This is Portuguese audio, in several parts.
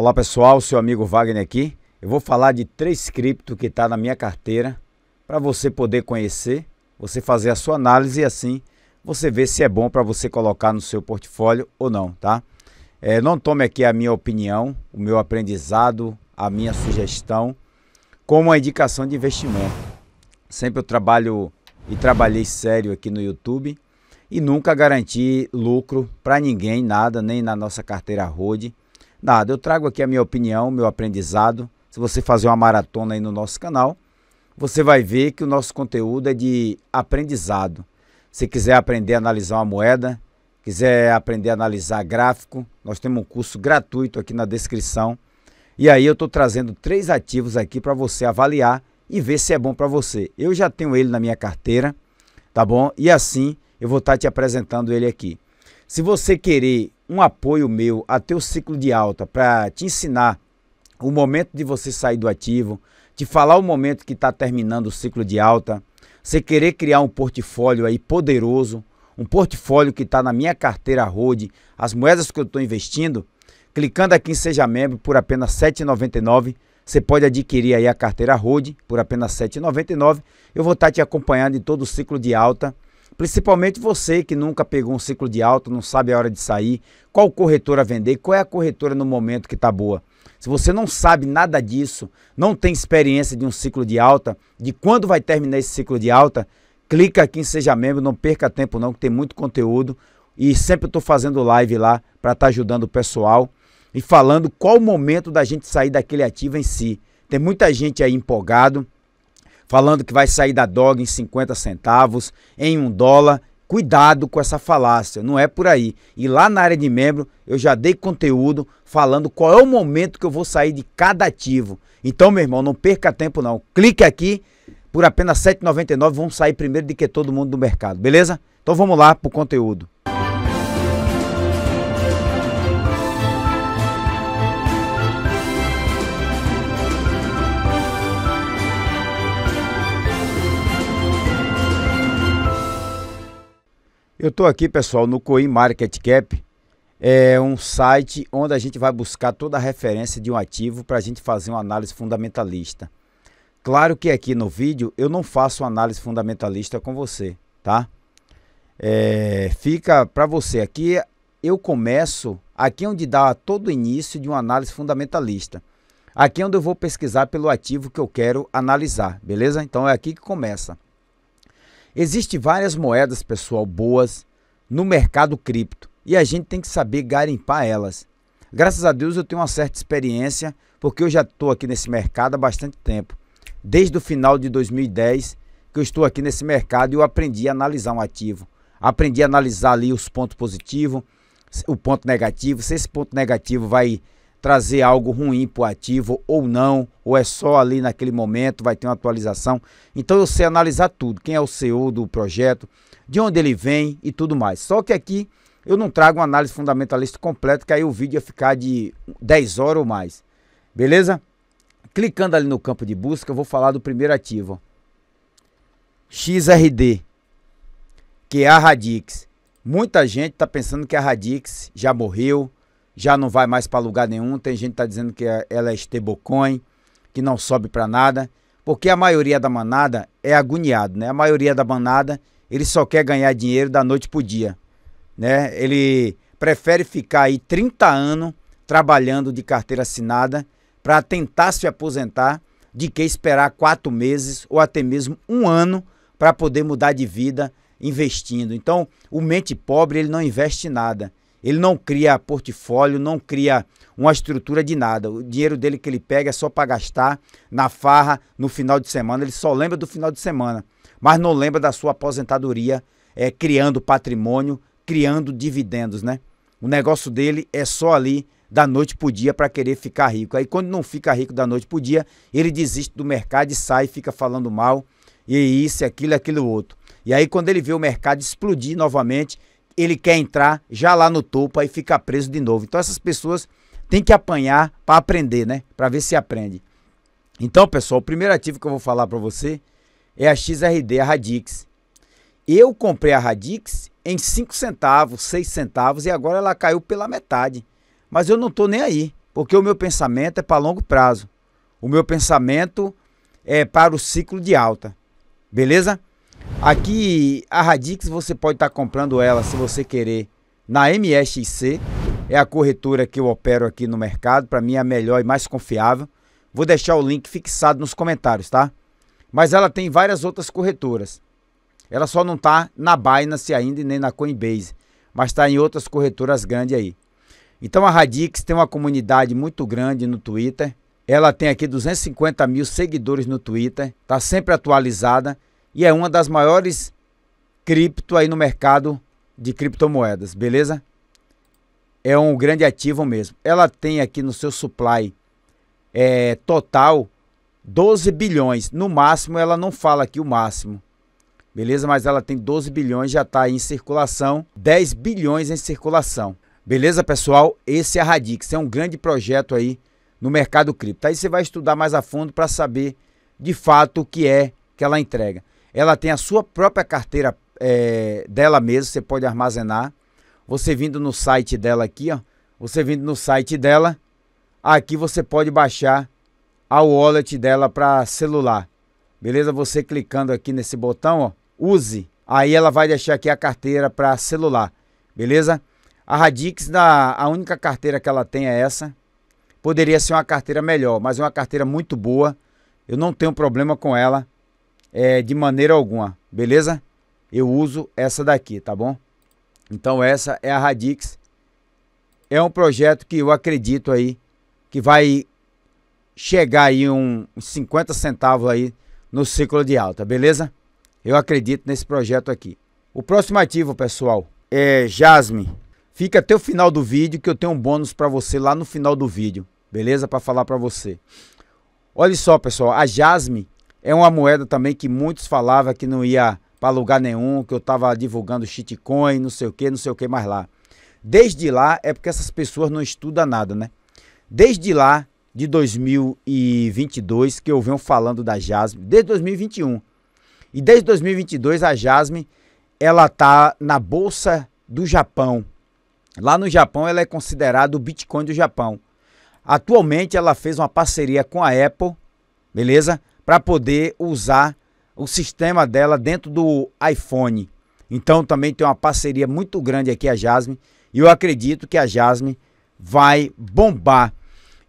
Olá pessoal, seu amigo Wagner aqui. Eu vou falar de três cripto que está na minha carteira para você poder conhecer, você fazer a sua análise e assim você ver se é bom para você colocar no seu portfólio ou não, tá? É, não tome aqui a minha opinião, o meu aprendizado, a minha sugestão como uma indicação de investimento. Sempre eu trabalho e trabalhei sério aqui no YouTube e nunca garanti lucro para ninguém, nada, nem na nossa carteira Rode nada. Eu trago aqui a minha opinião, meu aprendizado. Se você fazer uma maratona aí no nosso canal, você vai ver que o nosso conteúdo é de aprendizado. Se quiser aprender a analisar uma moeda, quiser aprender a analisar gráfico, nós temos um curso gratuito aqui na descrição. E aí eu estou trazendo três ativos aqui para você avaliar e ver se é bom para você. Eu já tenho ele na minha carteira, tá bom? E assim eu vou estar tá te apresentando ele aqui. Se você querer um apoio meu a teu ciclo de alta para te ensinar o momento de você sair do ativo, te falar o momento que está terminando o ciclo de alta, você querer criar um portfólio aí poderoso, um portfólio que está na minha carteira Rode, as moedas que eu estou investindo, clicando aqui em Seja Membro por apenas R$ 7,99, você pode adquirir aí a carteira Rode por apenas R$ 7,99. Eu vou estar tá te acompanhando em todo o ciclo de alta Principalmente você que nunca pegou um ciclo de alta, não sabe a hora de sair, qual corretora vender, qual é a corretora no momento que está boa. Se você não sabe nada disso, não tem experiência de um ciclo de alta, de quando vai terminar esse ciclo de alta, clica aqui em Seja Membro, não perca tempo não, que tem muito conteúdo. E sempre estou fazendo live lá para estar tá ajudando o pessoal e falando qual o momento da gente sair daquele ativo em si. Tem muita gente aí empolgado, falando que vai sair da DOG em 50 centavos, em um dólar. Cuidado com essa falácia, não é por aí. E lá na área de membro eu já dei conteúdo falando qual é o momento que eu vou sair de cada ativo. Então, meu irmão, não perca tempo não. Clique aqui, por apenas R$ 7,99 vamos sair primeiro de que todo mundo do mercado, beleza? Então vamos lá para o conteúdo. Eu estou aqui, pessoal, no Coin Market Cap. É um site onde a gente vai buscar toda a referência de um ativo para a gente fazer uma análise fundamentalista. Claro que aqui no vídeo eu não faço análise fundamentalista com você, tá? É, fica para você aqui. Eu começo aqui onde dá todo o início de uma análise fundamentalista. Aqui é onde eu vou pesquisar pelo ativo que eu quero analisar, beleza? Então é aqui que começa. Existem várias moedas, pessoal, boas no mercado cripto e a gente tem que saber garimpar elas. Graças a Deus eu tenho uma certa experiência, porque eu já estou aqui nesse mercado há bastante tempo. Desde o final de 2010 que eu estou aqui nesse mercado e eu aprendi a analisar um ativo. Aprendi a analisar ali os pontos positivos, o ponto negativo, se esse ponto negativo vai trazer algo ruim para o ativo ou não, ou é só ali naquele momento, vai ter uma atualização. Então eu sei analisar tudo, quem é o CEO do projeto, de onde ele vem e tudo mais. Só que aqui eu não trago uma análise fundamentalista completa, que aí o vídeo ia ficar de 10 horas ou mais. Beleza? Clicando ali no campo de busca, eu vou falar do primeiro ativo. XRD, que é a Radix. Muita gente está pensando que a Radix já morreu, já não vai mais para lugar nenhum. Tem gente que tá dizendo que é, ela é estebocoin, que não sobe para nada, porque a maioria da manada é agoniado, né? A maioria da manada, ele só quer ganhar dinheiro da noite pro dia, né? Ele prefere ficar aí 30 anos trabalhando de carteira assinada para tentar se aposentar de que esperar quatro meses ou até mesmo um ano para poder mudar de vida investindo. Então, o mente pobre ele não investe nada. Ele não cria portfólio, não cria uma estrutura de nada. O dinheiro dele que ele pega é só para gastar na farra no final de semana. Ele só lembra do final de semana, mas não lembra da sua aposentadoria, é, criando patrimônio, criando dividendos, né? O negócio dele é só ali da noite pro dia para querer ficar rico. Aí quando não fica rico da noite pro dia, ele desiste do mercado e sai, fica falando mal, e isso, aquilo, aquilo outro. E aí quando ele vê o mercado explodir novamente, ele quer entrar já lá no topo e ficar preso de novo. Então essas pessoas têm que apanhar para aprender, né? Para ver se aprende. Então, pessoal, o primeiro ativo que eu vou falar para você é a XRD, a Radix. Eu comprei a Radix em 5 centavos, 6 centavos e agora ela caiu pela metade. Mas eu não estou nem aí, porque o meu pensamento é para longo prazo. O meu pensamento é para o ciclo de alta. Beleza? Aqui a Radix você pode estar tá comprando ela se você querer na MSC, é a corretora que eu opero aqui no mercado, para mim é a melhor e mais confiável. Vou deixar o link fixado nos comentários, tá? Mas ela tem várias outras corretoras. Ela só não está na Binance ainda e nem na Coinbase, mas está em outras corretoras grandes aí. Então a Radix tem uma comunidade muito grande no Twitter. Ela tem aqui 250 mil seguidores no Twitter, está sempre atualizada e é uma das maiores cripto aí no mercado de criptomoedas, beleza? É um grande ativo mesmo. Ela tem aqui no seu supply é, total 12 bilhões. No máximo, ela não fala aqui o máximo. Beleza? Mas ela tem 12 bilhões, já está em circulação. 10 bilhões em circulação. Beleza, pessoal? Esse é a Radix. É um grande projeto aí no mercado cripto. Aí você vai estudar mais a fundo para saber de fato o que é que ela entrega ela tem a sua própria carteira é, dela mesma, você pode armazenar. Você vindo no site dela aqui, ó, você vindo no site dela, aqui você pode baixar a wallet dela para celular. Beleza? Você clicando aqui nesse botão, ó, use. Aí ela vai deixar aqui a carteira para celular. Beleza? A Radix, da, a única carteira que ela tem é essa. Poderia ser uma carteira melhor, mas é uma carteira muito boa. Eu não tenho problema com ela é, de maneira alguma, beleza? Eu uso essa daqui, tá bom? Então essa é a Radix. É um projeto que eu acredito aí que vai chegar aí uns um 50 centavos aí no ciclo de alta, beleza? Eu acredito nesse projeto aqui. O próximo ativo, pessoal, é Jasmine. Fica até o final do vídeo que eu tenho um bônus para você lá no final do vídeo, beleza? Para falar para você. Olha só, pessoal, a Jasmine é uma moeda também que muitos falavam que não ia para lugar nenhum, que eu estava divulgando shitcoin, não sei o que, não sei o que mais lá. Desde lá é porque essas pessoas não estudam nada, né? Desde lá, de 2022, que eu venho falando da Jasmine, desde 2021. E desde 2022, a Jasmine, ela tá na Bolsa do Japão. Lá no Japão, ela é considerada o Bitcoin do Japão. Atualmente, ela fez uma parceria com a Apple, beleza? para poder usar o sistema dela dentro do iPhone. Então também tem uma parceria muito grande aqui a Jasmine e eu acredito que a Jasmine vai bombar.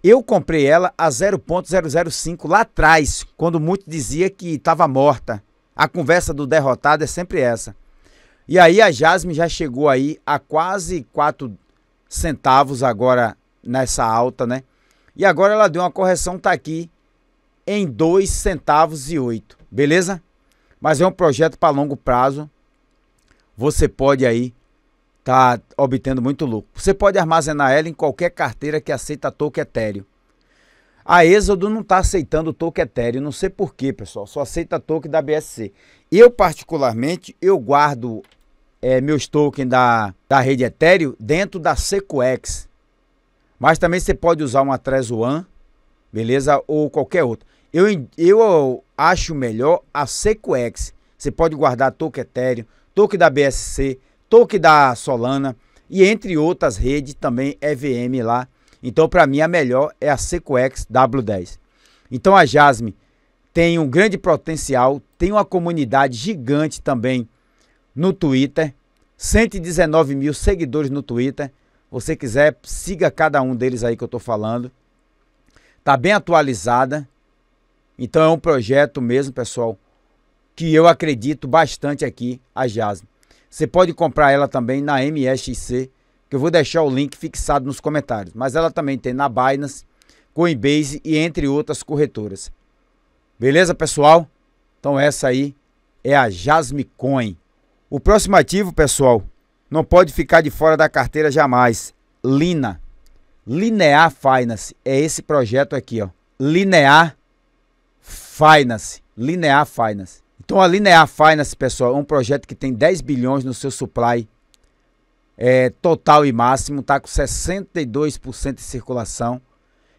Eu comprei ela a 0.005 lá atrás, quando muito dizia que estava morta. A conversa do derrotado é sempre essa. E aí a Jasmine já chegou aí a quase 4 centavos agora nessa alta, né? E agora ela deu uma correção, tá aqui em dois centavos e oito, beleza? Mas é um projeto para longo prazo. Você pode aí tá obtendo muito lucro. Você pode armazenar ela em qualquer carteira que aceita token Ethereum. A Exodus não está aceitando token Ethereum, não sei porquê, pessoal. Só aceita token da BSC. Eu, particularmente, eu guardo é, meus tokens da, da rede Ethereum dentro da Sequex. Mas também você pode usar uma Trezor beleza? Ou qualquer outra. Eu, eu acho melhor a CQX. Você pode guardar token Ethereum, token da BSC, token da Solana e entre outras redes também EVM lá. Então, para mim, a melhor é a CQX W10. Então, a Jasmine tem um grande potencial, tem uma comunidade gigante também no Twitter, 119 mil seguidores no Twitter. Você quiser, siga cada um deles aí que eu estou falando. Está bem atualizada. Então é um projeto mesmo, pessoal, que eu acredito bastante aqui, a Jasmine. Você pode comprar ela também na MSC, que eu vou deixar o link fixado nos comentários. Mas ela também tem na Binance, Coinbase e entre outras corretoras. Beleza, pessoal? Então essa aí é a Jasmine Coin. O próximo ativo, pessoal, não pode ficar de fora da carteira jamais. Lina. Linear Finance é esse projeto aqui, ó. Linear Finance, Linear Finance. Então a Linear Finance, pessoal, é um projeto que tem 10 bilhões no seu supply é, total e máximo, está com 62% de circulação.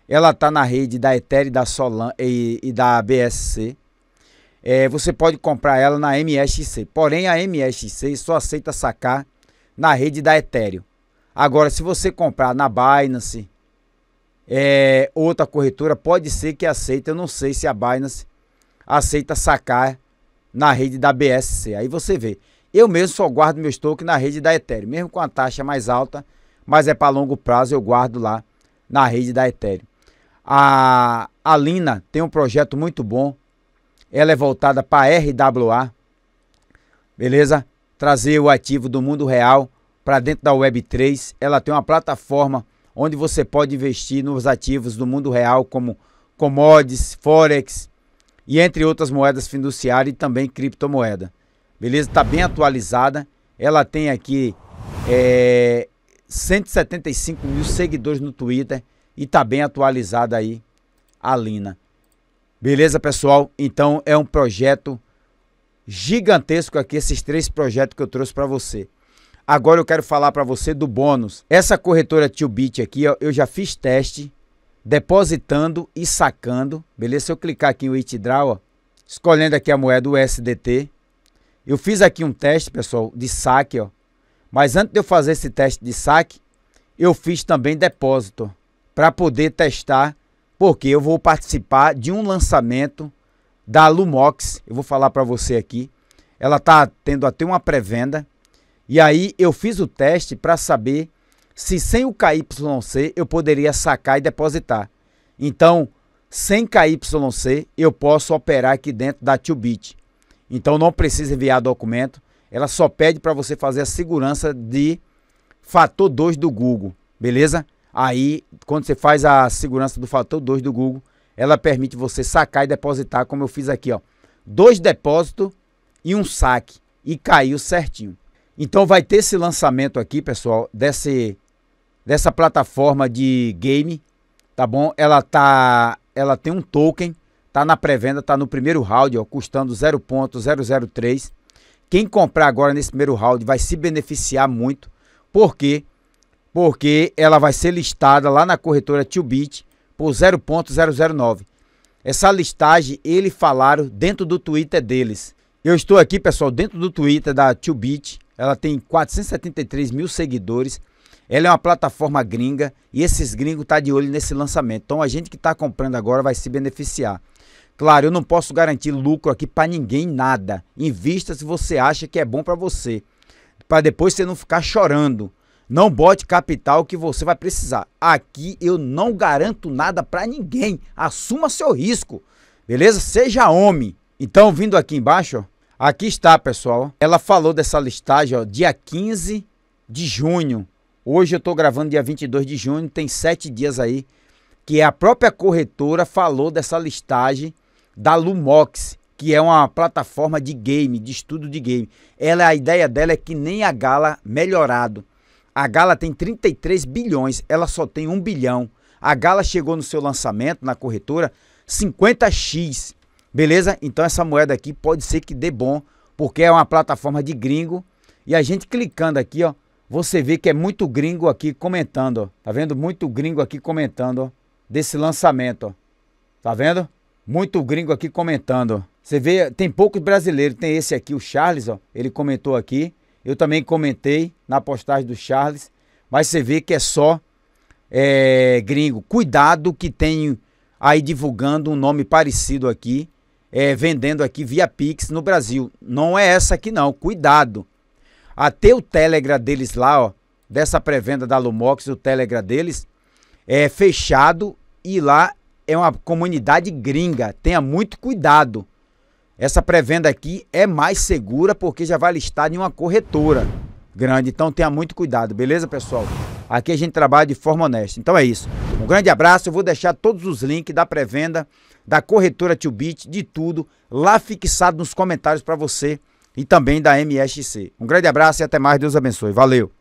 Ela está na rede da Ethereum e da Solan e, e da BSC. É, você pode comprar ela na MSC. Porém, a MSC só aceita sacar na rede da Ethereum. Agora, se você comprar na Binance, é, outra corretora, pode ser que aceite. Eu não sei se a Binance aceita sacar na rede da BSC. Aí você vê. Eu mesmo só guardo meu estoque na rede da Ethereum, mesmo com a taxa mais alta, mas é para longo prazo, eu guardo lá na rede da Ethereum. A Alina tem um projeto muito bom. Ela é voltada para RWA. Beleza? Trazer o ativo do mundo real para dentro da Web3. Ela tem uma plataforma onde você pode investir nos ativos do mundo real, como commodities, forex, e entre outras moedas fiduciárias e também criptomoeda. Beleza? Está bem atualizada. Ela tem aqui é, 175 mil seguidores no Twitter e está bem atualizada aí a Lina. Beleza, pessoal? Então é um projeto gigantesco aqui, esses três projetos que eu trouxe para você. Agora eu quero falar para você do bônus. Essa corretora Beat aqui, eu já fiz teste depositando e sacando. Beleza? Se eu clicar aqui em Withdraw, ó, escolhendo aqui a moeda USDT, eu fiz aqui um teste, pessoal, de saque, ó. Mas antes de eu fazer esse teste de saque, eu fiz também depósito para poder testar, porque eu vou participar de um lançamento da Lumox. Eu vou falar para você aqui. Ela está tendo até uma pré-venda. E aí eu fiz o teste para saber se sem o KYC eu poderia sacar e depositar. Então, sem KYC eu posso operar aqui dentro da 2Bit. Então não precisa enviar documento, ela só pede para você fazer a segurança de fator 2 do Google, beleza? Aí, quando você faz a segurança do fator 2 do Google, ela permite você sacar e depositar, como eu fiz aqui, ó. Dois depósitos e um saque e caiu certinho. Então vai ter esse lançamento aqui, pessoal, desse dessa plataforma de game, tá bom? Ela tá, ela tem um token, tá na pré-venda, tá no primeiro round, ó, custando 0.003. Quem comprar agora nesse primeiro round vai se beneficiar muito, por quê? Porque ela vai ser listada lá na corretora 2 por 0.009. Essa listagem eles falaram dentro do Twitter deles. Eu estou aqui, pessoal, dentro do Twitter da 2 Ela tem 473 mil seguidores ela é uma plataforma gringa e esses gringos estão tá de olho nesse lançamento. Então a gente que está comprando agora vai se beneficiar. Claro, eu não posso garantir lucro aqui para ninguém, nada. Invista se você acha que é bom para você. Para depois você não ficar chorando. Não bote capital que você vai precisar. Aqui eu não garanto nada para ninguém. Assuma seu risco. Beleza? Seja homem. Então, vindo aqui embaixo, aqui está, pessoal. Ela falou dessa listagem, ó, dia 15 de junho. Hoje eu estou gravando dia 22 de junho, tem sete dias aí, que a própria corretora falou dessa listagem da Lumox, que é uma plataforma de game, de estudo de game. Ela, a ideia dela é que nem a Gala melhorado. A Gala tem 33 bilhões, ela só tem 1 bilhão. A Gala chegou no seu lançamento na corretora 50x. Beleza? Então essa moeda aqui pode ser que dê bom, porque é uma plataforma de gringo. E a gente clicando aqui, ó, você vê que é muito gringo aqui comentando. Tá vendo? Muito gringo aqui comentando desse lançamento. Tá vendo? Muito gringo aqui comentando. Você vê, tem poucos brasileiros. Tem esse aqui, o Charles, ó. Ele comentou aqui. Eu também comentei na postagem do Charles. Mas você vê que é só é, gringo. Cuidado que tem aí divulgando um nome parecido aqui. É, vendendo aqui via Pix no Brasil. Não é essa aqui não. Cuidado. Até o Telegram deles lá, ó, dessa pré-venda da Lumox, o Telegram deles, é fechado e lá é uma comunidade gringa. Tenha muito cuidado. Essa pré-venda aqui é mais segura porque já vai listar em uma corretora grande. Então tenha muito cuidado, beleza, pessoal? Aqui a gente trabalha de forma honesta. Então é isso. Um grande abraço. Eu vou deixar todos os links da pré-venda, da corretora 2 de tudo, lá fixado nos comentários para você e também da MSC. Um grande abraço e até mais. Deus abençoe. Valeu.